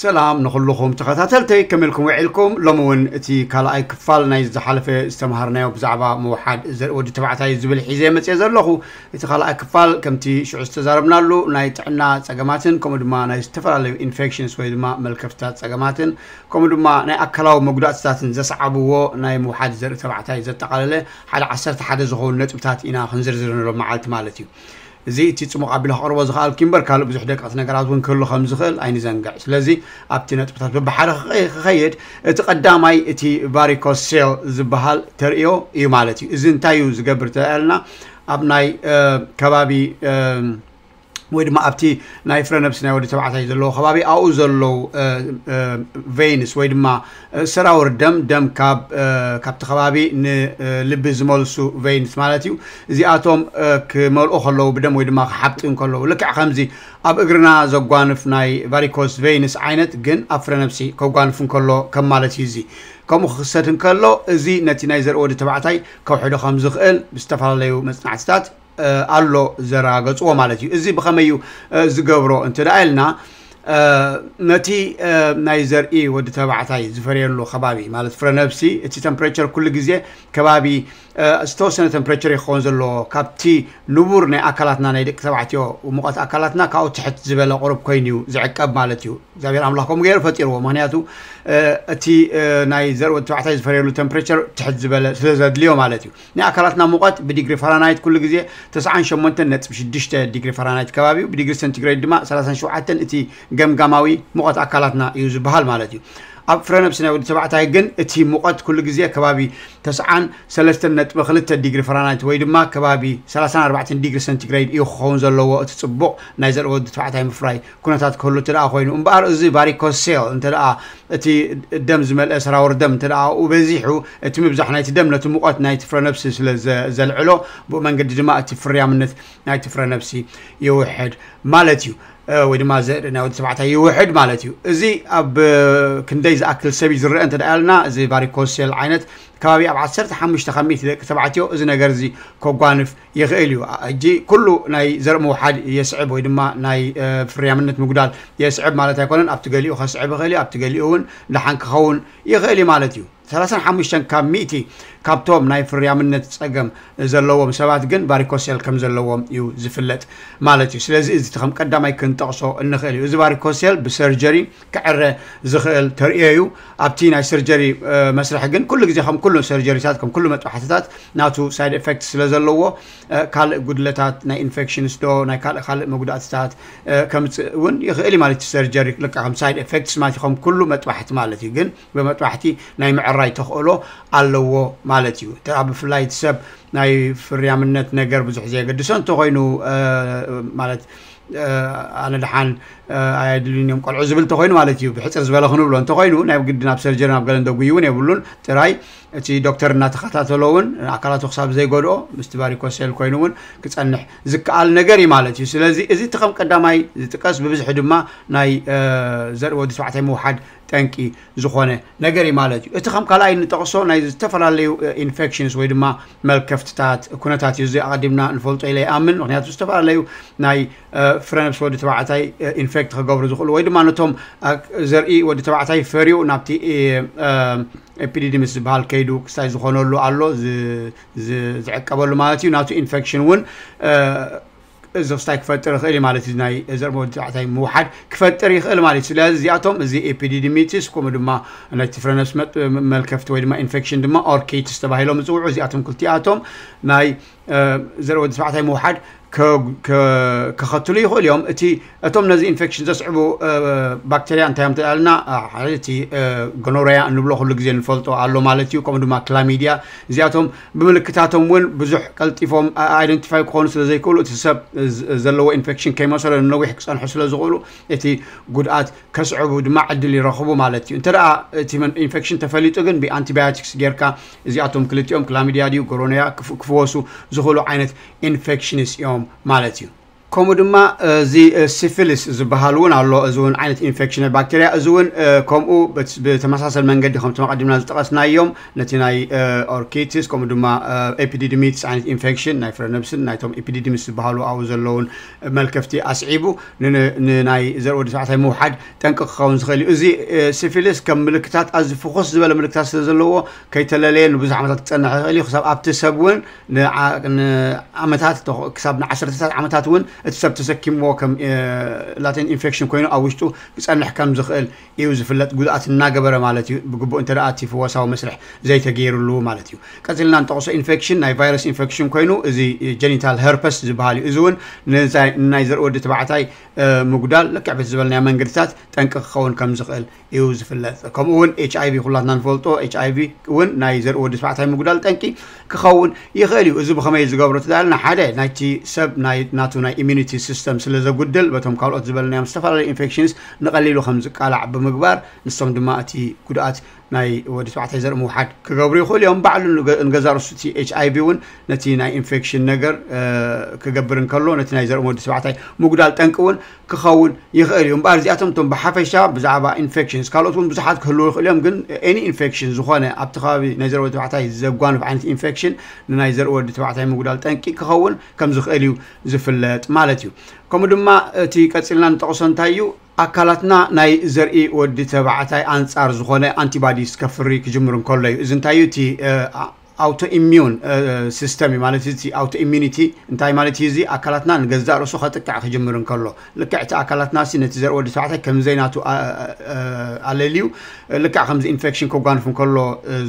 ሰላም ንኩልኹም ተኸታተልተይ ከመልኩም ውዒልኩም ሎሚ እውን እቲ ካልኣይ ክፋል ናይ ዝሓለፈ ዝተምሃርናዮ ብዛዕባ ምውሓድ ወዲ ተባዕታይ ዝብል ሒዘ መፅአ ዘለኹ እቲ ካልኣይ ክፋል ከምቲ ሽዑ ዝተዛረብናሉ ናይ ጥዕና ፀገማትን ከምኡ ድማ ናይ ዝተፈላለዩ ኢንፌክሽንስ ወይ ድማ መልከፍታት ፀገማትን ከምኡ ድማ ናይ ኣካላዊ መጉዳእትታትን ዘሰዓብዎ ናይ ምውሓድ ዘርኢ ተባዕታይ ዘጠቃለለ ሓደ ዓሰርተ ሓደ ዝኸውን ነጥብታት ኢና ክንዝርዝርንሎም መዓልቲ ማለት እዩ እዚ እቲ ፅሙቕ ኣቢሉ ክቐርቦ ዝኽኣል ኪምበር ካልእ ብዙሕ ደቃት ነገራት እውን ክህሉ ከም ዝኽእል ኣይንዘንግዕ ስለዚ ኣብቲ ነጥብታት ብሓደ ክኸይድ እቲ ቀዳማይ እቲ ቫሪኮሴል ዝበሃል ተርእዮ እዩ ማለት እዩ እዚ እንታይ እዩ ዝገብር ተለና ኣብ ናይ ከባቢ ወይ ድማ ኣብቲ ናይ ፍረ ነብሲ ናይ ወዲ ተባዕታይ ዘለዎ ከባቢ ኣብኡ ዘለዉ ቬይንስ ወይ ድማ ሰራውር ደም ደም ካብቲ ከባቢ ንልቢ ዝመልሱ ቬይንስ ማለት እዩ እዚኣቶም ክመልኡ ከለዉ ብደም ወይ ድማ ክሓብጢኡ ከለዉ ልክዕ ከምዚ ኣብ እግርና ዘጓንፍ ናይ ቫሪኮስ ቬይንስ ዓይነት ግን ኣብ ፍረ ነብሲ ከጓንፍ እንከሎ ከም ማለት እዩ እዚ ከምኡ ክክሰት እንከሎ እዚ ነቲ ናይ ዘርኢ ወዲ ተባዕታይ ከውሕዶ ከም ዝኽእል ብዝተፈላለዩ መፅናዕትታት ኣሎ ዘረጋገፅዎ ማለት እዩ እዚ ብኸመይ እዩ ዝገብሮ እንተደኣ ኢልና ነቲ ናይ ዘርኢ ወዲ ተባዕታይ ዝፈርየሉ ከባቢ ማለት ፍረ ነብሲ እቲ ተምፕሬቸር ኩሉ ግዜ ከባቢ ዝተወሰነ ተምፕሬቸር ይኸውን ዘለዎ ካብቲ ንቡር ናይ ኣካላትና ናይ ደቂ ተባዕትዮ ሙቐት ኣካላትና ካብኡ ትሕት ዝበለ ቁርብ ኮይኑ እዩ ዝዕቀብ ማለት እዩ እግዚኣብሔር ኣምላኽ ከምኡ ገይሩ ፈጢርዎ ምክንያቱ እቲ ናይ ዘርወ ተባዕታይ ዝፈርየሉ ተምፕሬቸር ትሕት ዝበለ ስለ ዘድልዮ ማለት እዩ ናይ ኣካላትና ሙቐት ብዲግሪ ፈራናይት ኩሉ ግዜ 98.6 ዲግሪ ፈራናይት ከባቢ እዩ ብዲግሪ ሰንቲግሬድ ድማ 37 እቲ ገምጋማዊ ሙቐት ኣካላትና እዩ ዝበሃል ማለት እዩ ኣብ ፍረ ነብሲ ናይ ወዲ ተባዕታይ ግን እቲ ሙቐት ኩሉ ግዜ ከባቢ ተስዓን ሰለስተን ነጥቢ ክልተ ዲግሪ ፈራናይት ወይ ድማ ከባቢ 34 ዲግሪ ሰንቲግሬድ እዩ ክኸውን ዘለዎ እቲ ፅቡቕ ናይ ዘርኢ ወዲ ተባዕታይ ምፍራይ ኩነታት ክህሉ እንተ ኮይኑ እምበኣር እዚ ባሪኮሴል እንተ እቲ ደም ዝመልአ ሰራወር ደም እንተ ኣብኡ በዚሑ እቲ ምብዛሕ ናይቲ ደም ነቲ ሙቐት ናይቲ ፍረ ነብሲ ስለ ዘልዕሎ ብኡ መንገዲ ድማ እቲ ፍርያምነት ናይቲ ፍረ ነብሲ ይውሕድ ማለት እዩ ወይ ድማ ዘእድና ወዲ ተባዕታይ ይውሕድ ማለት እዩ እዚ ኣብ ክንደይ ዝኣክል ሰብ እዩ ዝርአ እንተ ኣለና እዚ ቫሪኮሴል ዓይነት ከባቢ ኣብ 15 ከሚት ደቂ ተባዕትዮ እዚ ነገር እዚ ከጓንፍ ይኽእል እዩ እጂ ኩሉ ናይ ዘርኢ ምውሓድ የስዕብ ወይ ድማ ናይ ፍርያምነት ምጉዳል የስዕብ ማለት ኣይኮነን ኣብቲ ገሊኡ ከስዕብ ይኽእል እዩ ኣብቲ ገሊኡ እውን ድሓን ክኸውን ይኽእል እዩ ማለት እዩ ሰላሳን ሓሙሽተን ካብ ሚእቲ ካብቶም ናይ ፍርያምነት ፀገም ዘለዎም ሰባት ግን ቫሪኮሴል ከም ዘለዎም እዩ ዝፍለጥ ማለት እዩ ስለዚ እዚ ከም ቀዳማይ ክንጠቕሶ እንኽእል እዩ እዚ ቫሪኮሴል ብሰርጀሪ ክዕረ ዝኽእል ተርእዮ እዩ ኣብቲ ናይ ሰርጀሪ መስርሕ ግን ኩሉ ግዜ ከም ኩሉ ሰርጀሪታት ከም ኩሉ መጥባሕትታት ናቱ ሳይድ ኤፌክት ስለ ዘለዎ ካልእ ጉድለታት ናይ ኢንፌክሽንስ ዶ ናይ ካልእ ካልእ መጉዳእትታት ከምፅእ እውን ይኽእል እዩ ማለት እዩ ሰርጀሪ ልካ ከም ሳይድ ኤፌክትስ ማለት እዩ ከም ኩሉ መጥባሕቲ ማለት እዩ ግን ብመጥባሕቲ ናይ ምዕራ كراي تخولو اللو مالتيو تعب في لايت سب ناي فريام النت نجر بزحزي قدسون تخينو آه مالت آه انا دحان آه ايدلون يوم قال عزبل تخينو مالتيو بحيث ازبالا خنو بلون تخينو ناي قدنا بسرجرنا بقلن دوقيو ناي بلون تراي እቲ ዶክተር እናተኸታተሎ እውን ኣካላቱ ክሳብ ዘይጎድኦ ምስቲ ባሪኮሴል ኮይኑ እውን ክፀንሕ ዝከኣል ነገር እዩ ማለት እዩ ስለዚ እዚ እቲ ከም ቀዳማይ ዝጥቀስ ብብዝሒ ድማ ናይ ዘርኢ ወዲ ተባዕታይ ምውሓድ ጠንቂ ዝኾነ ነገር እዩ ማለት እዩ እቲ ከም ካልኣይ ንጠቕሶ ናይ ዝተፈላለዩ ኢንፌክሽንስ ወይ ድማ መልከፍትታት ኩነታት እዩ እዚ ኣቐዲምና ንፈልጦ ኢለ ይኣምን ምክንያቱ ዝተፈላለዩ ናይ ፍረነብሲ ወዲ ተባዕታይ ኢንፌክት ክገብሩ ዝኽእሉ ወይ ድማ ነቶም ዘርኢ ወዲ ተባዕታይ ፈሪኡ ናብቲ ኤፒዲድ ምስ ዝበሃል ከይዱ ክሳይ ዝኾነሉ ኣሎ ዝዕቀበሉ ማለት እዩ ናቱ ኢንፌክሽን እውን እዞብስታይ ክፈጥር ይኽእል እዩ ማለት እዩ ናይ ዘርሞ ተባዕታይ ምውሓድ ክፈጥር ይኽእል ማለት እዩ ስለዚ እዚኣቶም እዚ ኤፒዲዲሚቲስ ከምኡ ድማ ነቲ ፍረነብስ መልከፍቲ ወይ ድማ ኢንፌክሽን ድማ ኦርኬትስ ተባሂሎም ዝፅውዑ እዚኣቶም ክልቲኣቶም ናይ ዘርወ ተባዕታይ ምውሓድ ك ك كخطلي هو اليوم تي أتوم نزي إنفكشن اه بكتيريا أنت هم تقالنا حالتي جنوريا أنو بلو خلق زي نفلتو علو مالتي وكم دوما كلاميديا زياتهم بملكتاتهم وين بزح قلتيفهم ايدنتيفاي كونو سلا زي كولو تسب زلو إنفكشن كيما كي مثلا نوي حكسان حسلا زغولو تي قدآت كسعبو دما عدل يرخبو مالتي انت رأى تي من إنفكشن تفليتو بي بأنتيبياتكس جيركا زياتهم كلتيوم كلاميديا ديو كورونيا كفوسو زغولو عينت إنفكشنس يوم 妈了警 ከምኡ ድማ እዚ ሲፊሊስ ዝበሃል እውን ኣሎ እዚ እውን ዓይነት ኢንፌክሽን ባክቴርያ እዚ እውን ከምኡ ብተመሳሰል መንገዲ ከምቲ መቐዲምና ዝጠቐስናዮም ነቲ ናይ ኦርኪትስ ከምኡ ድማ ኤፒዲድሚትስ ዓይነት ኢንፌክሽን ናይ ፍረ ነብስን ናይቶም ኤፒዲድሚስ ዝበሃሉ ኣብኡ ዘለውን መልከፍቲ ኣስዒቡ ንናይ ዘርኢ ወዲ ተባዕታይ ምውሓድ ጠንቂ ክኸውን ዝኽእል እዩ እዚ ሲፊሊስ ከም ምልክታት ኣዝዩ ፍኹስ ዝበለ ምልክታት ስለ ዘለዎ ከይተለለየ ንብዙሕ ዓመታት ክፀንሕ ይኽእል እዩ ክሳብ ኣብቲ ሰብ እውን ንዓመታት ክሳብ ንዓሰርተታት ዓመታት እውን السبت سكيم وكم لاتين انفكشن كوينو او وشتو بسان نحكام زخل ايو زفلت قدات الناقبرة مالتيو بقبو انت رأتي فواسا ومسرح زي تغير اللو مالتيو كاتلنا انتقص انفكشن ناي فيروس انفكشن كوينو ازي جنيتال هيربس زبهالي ازون نزاي نايزر اودي تبعتاي مقدال لك عبت زبالنا من قرتات تنك خون كم زخل ايو زفلت كم اون اتش اي في خلاتنا نفولتو اتش اي في اون نايزر اودي تبعتاي مقدال تنكي كخون يخيلي ازو بخمي زقابرو تدالنا حالي نايتي سب ناي ناتو ناي immunity system سلا ذا قدل بتم قالوا تزبلنا مستفعل infections نقللو خمس قلع بمقبار نستخدم ماتي قدرات ናይ ወዲ ተባዕታይ ዘርኢ ምውሓድ ክገብሩ ይኽእሉ እዮም ባዕሉ ንገዛ ርሱ እቲ ኣይ ቪ እውን ነቲ ናይ ኢንፌክሽን ነገር ክገብር እንከሎ ነቲ ናይ ዘርኢ ወዲ ተባዕታይ ምጉዳል ጠንቂ እውን ክኸውን ይኽእል እዩ እምበኣር እዚኣቶም እቶም ብሓፈሻ ብዛዕባ ኢንፌክሽንስ ካልኦት እውን ብዙሓት ክህልው ይኽእል እዮም ግን ኤኒ ኢንፌክሽን ዝኾነ ኣብቲ ከባቢ ናይ ዘርኢ ወዲ ተባዕታይ ዘጓንፍ ዓይነት ኢንፌክሽን ንናይ ዘርኢ ወዲ ተባዕታይ ምጉዳል ጠንቂ ክኸውን ከም ዝኽእል እዩ ዝፍለጥ ማለት እዩ ከምኡ ድማ እቲ ቀፂልና ንጠቕሶ እንታይ እዩ ኣካላትና ናይ ዘርኢ ወዲ ተባዕታይ ኣንጻር ዝኾነ ኣንቲባዲስ ከፍሪ ክጅምር እንከሎ እዩ እዚ እንታይ እዩ እቲ ኣውቶ ኢሚን ሲስተም እዩ ማለት እዚ ኣውቶ ኢሚኒቲ እንታይ ማለት እዩ እዚ ኣካላትና ንገዛእ ርእሱ ከጥቃዕ ክጅምር እንከሎ ልክዕ እቲ ኣካላትና ሲ ነቲ ዘርኢ ወዲ ተባዕታይ ከምዘይናቱ ኣለልዩ ልክዕ ከምዚ ኢንፌክሽን ከጓንፍ እንከሎ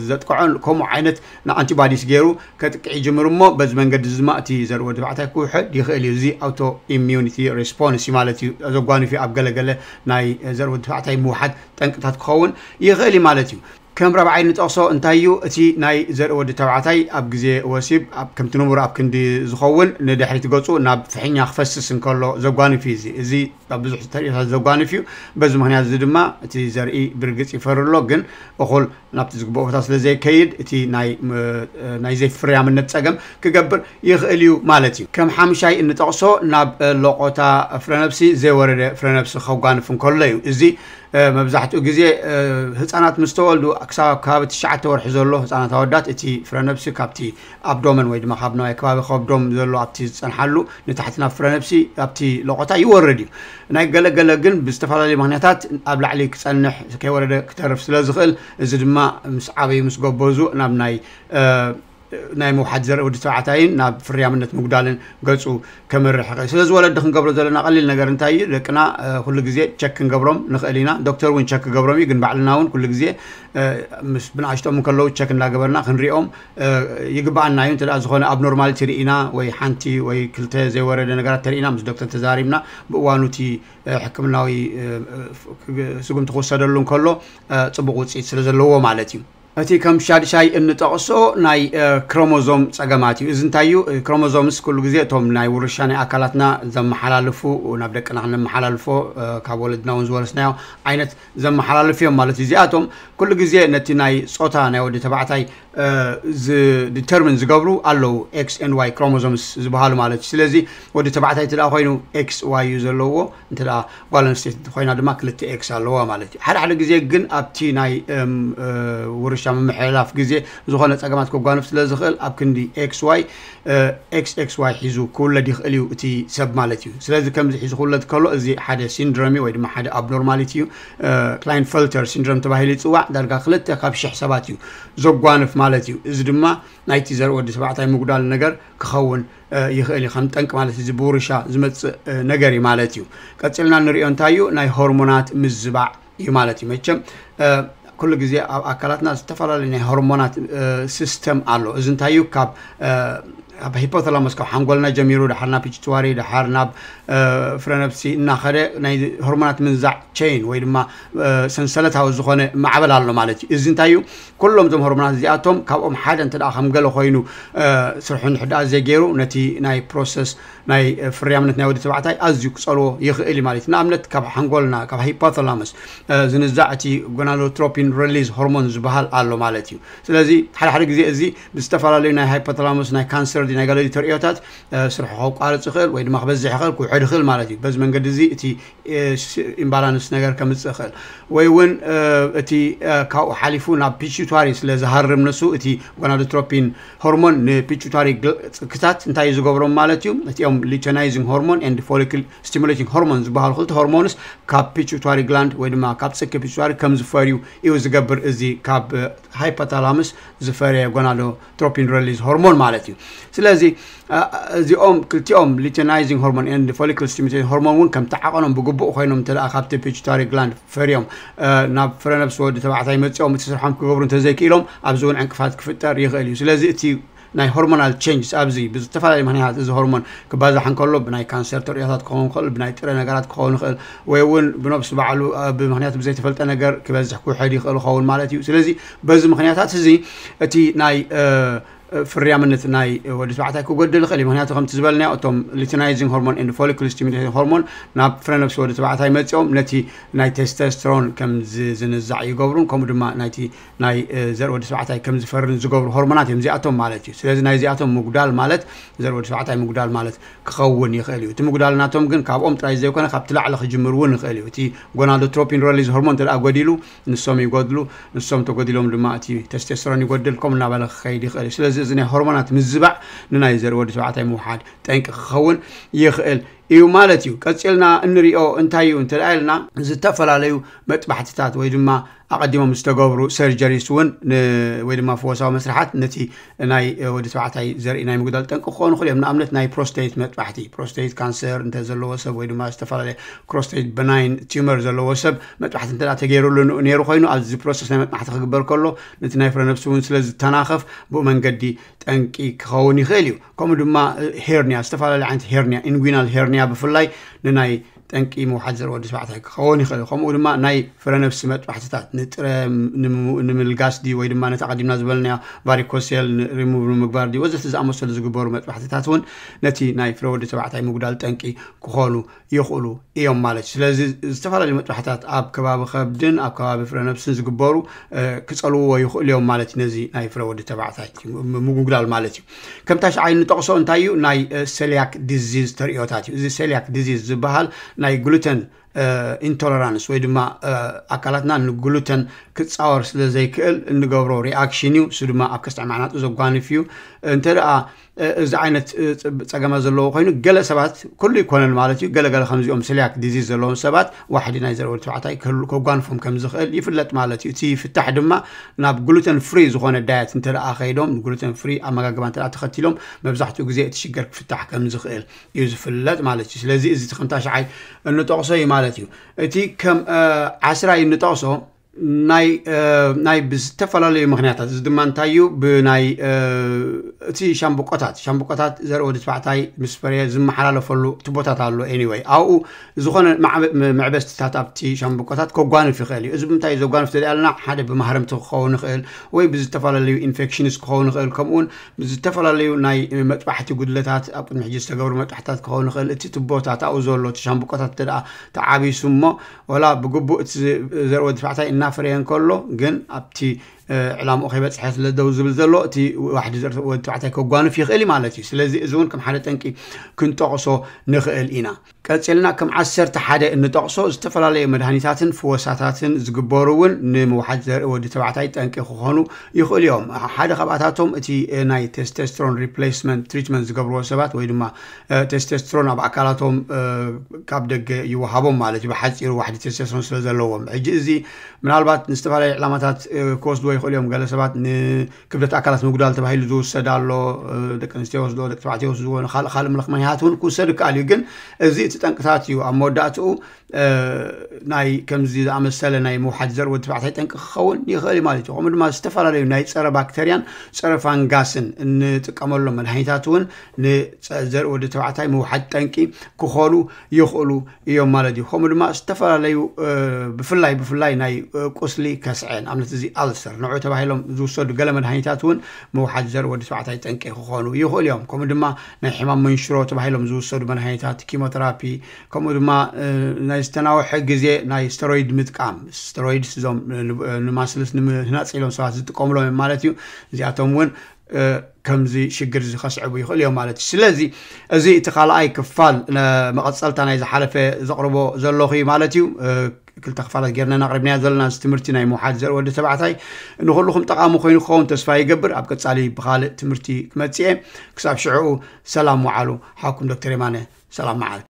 ዘጥቅዖን ከምኡ ዓይነት ንኣንቲባዲስ ገይሩ ከጥቅዕ ይጅምር እሞ በዚ መንገዲ ድማ እቲ ዘርኢ ወዲ ተባዕታይ ክውሕድ ይኽእል እዩ እዚ ኣውቶ ኢሚኒቲ ሬስፖንስ እዩ ማለት እዩ ዘጓንፍ ኣብ ገለገለ ናይ ዘርኢ ወዲ ተባዕታይ ምውሓድ ጠንቅታት ክኸውን ይኽእል እዩ ማለት እዩ ከም ረብዓይ ንጠቕሶ እንታይ እዩ እቲ ናይ ዘርኢ ወዲ ተባዕታይ ኣብ ግዜ ወሲብ ከምቲ ንቡር ኣብ ክንዲ ዝኸውን ንድሕሪት ገፁ ናብ ፍሕኛ ክፈስስ እንከሎ ዘጓንፍ እዩ እዚ እዚ ኣብ ብዙሕ ተሪእታት ዘጓንፍ እዩ በዚ ምክንያት እዚ ድማ እቲ ዘርኢ ብርግፅ ይፈርሎ ግን እኹል ናብቲ ዝግበኦ ቦታ ስለ ዘይከይድ እቲ ናይ ዘይፍርያምነት ፀገም ክገብር ይኽእል እዩ ማለት እዩ ከም ሓምሻይ እንጠቕሶ ናብ ለቆታ ፍረነብሲ ዘይወረደ ፍረነብሲ ከጓንፍ እንከሎ እዩ እዚ መብዛሕትኡ ግዜ ህፃናት ምስ ተወልዱ ክሳብ ካብ ትሽዓተ ወርሒ ዘሎ ህፃናት ኣወዳት እቲ ፍረ ነብሲ ካብቲ ኣብ ዶመን ወይ ድማ ካብ ነዋይ ከባቢ ከብዶም ዘሎ ኣብቲ ዝፀንሓሉ ንታሕቲ ናብ ፍረ ነብሲ ኣብቲ ለቆታ ይወርድ እዩ ናይ ገለገለ ግን ብዝተፈላለዩ ምክንያታት ኣብ ላዕሊ ክፀንሕ ከይወረደ ክተርፍ ስለ ዝኽእል እዚ ድማ ምስ ዓበዩ ምስ ጎበዙ ናብ ናይ ናይ ምውሓት ዘርኢ ወዲ ተባዕታይን ናብ ፍርያምነት ምጉዳልን ገፁ ከመርሕ ይኽእል ስለዚ ወለዲ ክንገብሮ ዘለና ቀሊል ነገር እንታይ እዩ ደቅና ኩሉ ግዜ ቸክ ክንገብሮም ንኽእል ኢና ዶክተር እውን ቸክ ክገብሮም እዩ ግን ባዕልና እውን ኩሉ ግዜ ምስ ብንኣሽቶም ከለዉ ቸክ እንዳገበርና ክንሪኦም ይግባአና እዩ እንተ ዝኾነ ኣብ ኖርማሊቲ ርኢና ወይ ሓንቲ ወይ ክልተ ዘይወረደ ነገራት ተርኢና ምስ ዶክተር ተዛሪብና ብእዋኑ እቲ ሕክምናዊ ስጉምቲ ክወሰደሉ እንከሎ ፅቡቅ ውፅኢት ስለ ዘለዎ ማለት እዩ أتي كم شاد شاي إن تقصو ناي كروموزوم سجماتي إذن تايو كروموزومس كل جزء توم ناي ورشانة أكلاتنا زم حلالفو ونبدأ نحن محلالفو كولدنا ونزورسنا عينت زم حلالفيهم مالتي زياتهم كل جزء نتي ناي صوتا ناي ودي تبعتاي ز ديترمين زقبرو ألو إكس إن واي كروموزومس زبهالو مالتي سلزي ودي تبعتاي تلا خوينو إكس واي يزلوه تلا بالانس خوينا دماك لتي إكس ألوه مالتي حد حد جزء جن أبتي ناي ورش ሕርሻ ምምሕላፍ ግዜ ዝኾነ ፀገማት ከጓንፍ ስለ ዝኽእል ኣብ ክንዲ ኤክስ ዋይ ኤክስ ኤክስ ዋይ ሒዙ ክውለድ ይኽእል እዩ እቲ ሰብ ማለት እዩ ስለዚ ከምዚ ሒዙ ክውለድ ከሎ እዚ ሓደ ሲንድሮም እዩ ወይ ድማ ሓደ ኣብኖርማሊቲ እዩ ክላይን ፈልተር ሲንድሮም ተባሂሉ ይፅዋዕ ዳርጋ ክልተ ካብ ሽሕ ሰባት እዩ ዘጓንፍ ማለት እዩ እዚ ድማ ናይቲ ዘርኢ ወዲ ሰባዕታይ ምጉዳል ነገር ክኸውን ይኽእል እዩ ከም ጠንቂ ማለት እዚ ብውርሻ ዝመፅእ ነገር እዩ ማለት እዩ ቀፂልና ንሪኦ እንታይ እዩ ናይ ሆርሞናት ምዝባዕ እዩ ማለት እዩ መቸም ኩሉ ግዜ ኣብ ኣካላትና ዝተፈላለዩ ናይ ሆርሞናት ሲስተም ኣሎ እዚ እንታይዩ ካብ ኣብ ሂፖተላመስ ካብ ሓንጎልና ጀሚሩ ድሓር ናብ ፒችትዋሪ ድሓር ናብ ፍረነብሲ እናኸደ ናይ ሆርሞናት ምንዛዕ ቸይን ወይ ድማ ሰንሰለታዊ ዝኾነ ማዕበል ኣሎ ማለት እዩ እዚ እንታይ እዩ ኩሎም ዞም ሆርሞናት እዚኣቶም ካብኦም ሓደ እንተ ከም ገለ ኮይኑ ስርሑ ንሕዳኣ ዘገይሩ ነቲ ናይ ፕሮሰስ ناي فريامنت ناي ودي تبعتاي ازيو كصلو يخيلي مالت نعملت كاب هانغولنا كاب هايبوثالامس زنزعتي غونالوتروبين ريليز هرمونز بحال الو مالتيو سلازي حال حال غزي ازي بستفالا لي ناي هايبوثالامس ناي كانسر دي ناي غالي تريوتات سرح هو قارص خل وين مخبز خل كو حد خل مالتيو بس من غدزي تي امبالانس نغر كمص خل وي تي كاو حليفو نا بيشيتواري سلازهار منسو تي غونالوتروبين هرمون ني بيشيتواري كتات انتاي زغبرم مالتيو تيوم from luteinizing hormone and follicle stimulating hormones بحال خلت hormones كاب pituitary gland ودما كاب سك pituitary كم زفريو إيو زقبر إزي كاب hypothalamus زفريا قنالو تروبين ريليز هرمون مالتي سلازي እዚኦም ክልቲኦም ሊተናይዚንግ ሆርሞን ኤንድ ፎሊክል ስቲሙሌቲንግ ሆርሞን እውን ከም ተዓቐኖም ብግቡእ ኮይኖም እንተ ካብቲ ፒቱታሪ ግላንድ ፈርዮም ናብ ፍረ ነብሲ ወዲ ተባዕታይ መፂኦም እቲ ስርሖም ክገብሩ እንተዘይክኢሎም ኣብዚ እውን ዕንቅፋት ክፍጠር ይኽእል እዩ ስለዚ እቲ ናይ ሆርሞናል ቼንጅስ ኣብዚ ብዝተፈላለዩ ምክንያት እዚ ሆርሞን ክባዝሕ እንከሎ ብናይ ካንሰር ተርእዮታት ክኸውን ይኽእል ብናይ ጥረ ነገራት ክኸውን ይኽእል ወይ እውን ብነብሲ ባዕሉ ብምክንያቱ ብዘይተፈልጠ ነገር ክበዝሕ ክውሕድ ይኽእል ይኸውን ማለት እዩ ስለዚ በዚ ምክንያታት እዚ እቲ ናይ ፍርያምነት ናይ ወዲ ተባዕታይ ክጎድል ይኽእል እዩ ምክንያቱ ከምቲ ዝበልናዮ እቶም ሊትናይዚንግ ሆርሞን ኤንድ ፎሊክል ስቲሙሌቲንግ ሆርሞን ናብ ፍረነብሲ ወዲ ተባዕታይ መፂኦም ነቲ ናይ ቴስተስትሮን ከም ዝንዛዕ ይገብሩን ከምኡ ድማ ናይቲ ናይ ዘርኢ ወዲ ተባዕታይ ከም ዝፈርን ዝገብሩ ሆርሞናት እዮም እዚኣቶም ማለት እዩ ስለዚ ናይ እዚኣቶም ምጉዳል ማለት ዘርኢ ወዲ ተባዕታይ ምጉዳል ማለት ክኸውን ይኽእል እዩ እቲ ምጉዳል ናቶም ግን ካብኦም ጥራይ ዘይኮነ ካብቲ ላዕሊ ክጅምር እውን ይኽእል እዩ እቲ ጎናዶትሮፒን ሮሊዝ ሆርሞን እንተደኣ ጎዲሉ ንሶም ይጎድሉ ንሶም ተጎዲሎም ድማ እቲ ቴስተስትሮን ይጎድል ከምኡ እናበለ ክኸይድ ይኽእል እዩ ስለዚ مزيزني هرمونات مزبع ننايزر ودي سبعاتي موحاد تانك خوون يخيل ايو مالتيو كاتسيلنا انري او انتايو انتلعيلنا زي تفلاليو متبحتتات ويدما ኣቐዲሞም ዝተገብሩ ሰርጀሪስ እውን ወይ ድማ ፈወሳዊ መስራሓት ነቲ ናይ ወዲ ተባዕታይ ዘርኢ ናይ ምጉዳል ጠንቂ ክኾኑ ክእል እዮም ንኣብነት ናይ ፕሮስቴት መጥባሕቲ ፕሮስቴት ካንሰር እንተ ዘለዎ ሰብ ወይ ድማ ዝተፈላለየ ክሮስቴት በናይን ቲመር ዘለዎ ሰብ መጥባሕቲ እንተ ተገይሩሉ ነይሩ ኮይኑ ኣብዚ ፕሮሰስ ናይ መጥባሕቲ ክግበር ከሎ ነቲ ናይ ፍረነብሲ እውን ስለዝተናኸፍ ብኡ መንገዲ ጠንቂ ክኸውን ይኽእል እዩ ከምኡ ድማ ሄርኒያ ዝተፈላለየ ዓይነት ሄርኒያ ኢንጉናል ሄርኒያ ብፍላይ ንናይ ጠንቂ ምውሓት ዘርእዎ ወዲ ተባዕታይ ክኸውን ይኽእል ከምኡ ድማ ናይ ፍረ ነብሲ መጥባሕትታት ንጥረ ንምልጋስ ድዩ ወይ ድማ ነቲ ቀዲምና ዝበለና ቫሪኮሴል ሪሙቭ ንምግባር ድዩ ወዘተ ዝኣመሰሉ ዝግበሩ መጥባሕትታት እውን ነቲ ናይ ፍረ ወዲ ተባዕታይ ምጉዳል ጠንቂ ክኾኑ ይኽእሉ እዮም ማለት እዩ ስለዚ ዝተፈላለዩ መጥባሕትታት ኣብ ከባቢ ከብድን ኣብ ከባቢ ፍረ ነብስን ዝግበሩ ክፀልውዎ ይኽእሉ እዮም ማለት እዩ ነዚ ናይ ፍረ ወዲ ተባዕታይ ምጉግላል ማለት እዩ ከምታ ሸዓይ ንጠቕሶ እንታይ እዩ ናይ ሴልያክ ዲዚዝ ተርእዮታት እዩ እዚ ሴልያክ ዲዚዝ ዝበሃል like gluten ኢንቶለራንስ ወይ ድማ ኣካላትና ንግሉተን ክፃወር ስለ ዘይክእል እንገብሮ ሪኣክሽን እዩ እሱ ድማ ኣብ ከስዕ ማዕናጡ ዘጓንፍ እዩ እንተ ደኣ እዚ ዓይነት ፀገማ ዘለዎ ኮይኑ ገለ ሰባት ኩሉ ይኮነን ማለት እዩ ገለገለ ከምዚኦም ስልያክ ዲዚዝ ዘለዎም ሰባት ዋሕዲ ናይ ዘርኢ ወዲ ተባዕታይ ከጓንፎም ከም ዝኽእል ይፍለጥ ማለት እዩ እቲ ይፍታሕ ድማ ናብ ግሉተን ፍሪ ዝኾነ ዳየት እንተ ደኣ ከይዶም ንግሉተን ፍሪ ኣመጋግባ እንተ ተኸቲሎም መብዛሕትኡ ግዜ እቲ ሽገር ክፍታሕ ከም ዝኽእል እዩ ዝፍለጥ ማለት እዩ ስለዚ እዚ ትክምታ ሸዓይ እንጠቕሶ እዩ ማለት ማለት እዩ እቲ ከም ዓስራ እዩ ንጠቕሶ ناي آه ناي بستفلالي مغنيات هذا زدمان تايو بناي تي شامبو قطات شامبو قطات زر ودي تبعتاي مسفرية زم حلالو فلو تبوتات هالو anyway او زخون معبس تتاتاب تي شامبو قطات كو قوان في خيلي زم تايزو قوان في تدي ألنا حادي بمهرم تخوون خيل وي بستفلالي انفكشنس كخوون خيل كمون بستفلالي ناي متبحتي قدلتات أبن محجيس تقور متبحتات كخوون خيل تي تبوتات او زولو تي شامبو قطات تدي تعابي سمو ولا بقبو زر ودي تبعتاي ፍሬህን ከሎ ግን ኣብቲ اعلام اخي بصحيت لدو زبل زلو تي واحد وتعتك وقوان في خيلي مالتي سلازي ازون كم حالة تنكي كنت تقصو نخيل إنا كاتسيلنا كم عسر تحادة ان تقصو استفلا لي مدهانيساتن فوساتاتن زقبوروون نموحد زر ود تبعتاي تنكي خوخونو يخول يوم حادة خباتاتهم تي ناي تستسترون ريبليسمنت تريتمنت زقبرو سبات ويدما آه، تستسترون اب اكالاتهم آه، كابدق يوهابهم مالتي بحاجر واحد تستسترون سلزلوهم عجزي منالبات نستفلا لي ይኽእሉ እዮም ገለ ሰባት ንክብደት ኣካላት ምጉዳል ተባሂሉ ዝውሰድ ኣሎ ደቂ ኣንስትዮ ወስዶ ደቂ ተባዕትዮ ወስድዎ ንካልእ ካልእ ምልክ ምክንያት እውን ክውሰድ ይከኣል እዩ ግን እዚ እቲ ጠንቅታት እዩ ኣብ መወዳእትኡ ናይ ከምዚ ዝኣመሰለ ናይ ምውሓት ዘርእዎ ተባዕታይ ጠንቂ ክኸውን ይኽእል ማለት እዩ ከምኡ ድማ ዝተፈላለዩ ናይ ፀረ ባክተርያን ፀረ ፋንጋስን እንጥቀመሎም መድሓኒታት እውን ንዘርእዎ ወዲ ተባዕታይ ምውሓት ጠንቂ ክኾኑ ይኽእሉ እዮም ማለት እዩ ከምኡ ድማ ዝተፈላለዩ ብፍላይ ብፍላይ ናይ ቁስሊ ከስዐን ኣብነት እዚ ኣልሰር ንዑ ተባሂሎም ዝውሰዱ ገለ መድሃኒታት እውን ምውሓድ ዘርኢ ወዲ ተባዕታይ ጠንቂ ክኾኑ ይኽእሉ እዮም ከምኡ ድማ ናይ ሕማም መንሽሮ ተባሂሎም ዝውሰዱ መድሃኒታት ኪሞቴራፒ ከምኡ ድማ ናይ ዝተናውሐ ግዜ ናይ ስተሮይድ ምጥቃም ስተሮይድስ እዞም ንማስልስ ንምህናፅ ኢሎም ሰባት ዝጥቀምሎም እዮም ማለት እዩ እዚኣቶም እውን ከምዚ ሽግር እዚ ከስዕቡ ይኽእል እዮም ማለት እዩ ስለዚ እዚ እቲ ካልኣይ ክፋል መቐፀልታ ናይ ዝሓለፈ ዘቕርቦ ዘለኹ ማለት እዩ كل تخفاله جيرنا نقرب نازلنا استمرتي ناي محاضر ولا تبعتاي انه كلكم تقاموا خوين خون تسفا يقبر ابك تصالي بخال تمرتي كمتسي كساب شعو سلام وعلو حاكم دكتور يمانه سلام معك